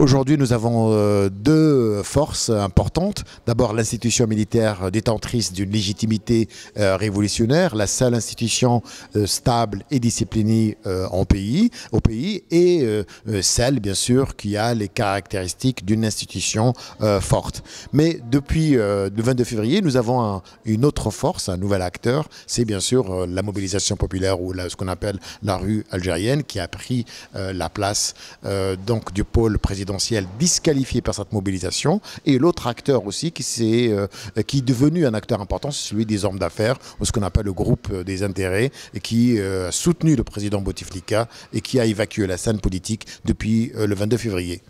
aujourd'hui, nous avons euh, deux force importante. D'abord, l'institution militaire détentrice d'une légitimité euh, révolutionnaire, la seule institution euh, stable et disciplinée euh, en pays, au pays, et celle, bien sûr, qui a les caractéristiques d'une institution forte. Mais depuis le 22 février, nous avons une autre force, un nouvel acteur, c'est bien sûr la mobilisation populaire ou ce qu'on appelle la rue algérienne qui a pris la place donc du pôle présidentiel disqualifié par cette mobilisation et l'autre acteur aussi qui, est, euh, qui est devenu un acteur important, c'est celui des hommes d'affaires, ce qu'on appelle le groupe des intérêts, et qui euh, a soutenu le président Botiflica et qui a évacué la scène politique depuis euh, le 22 février.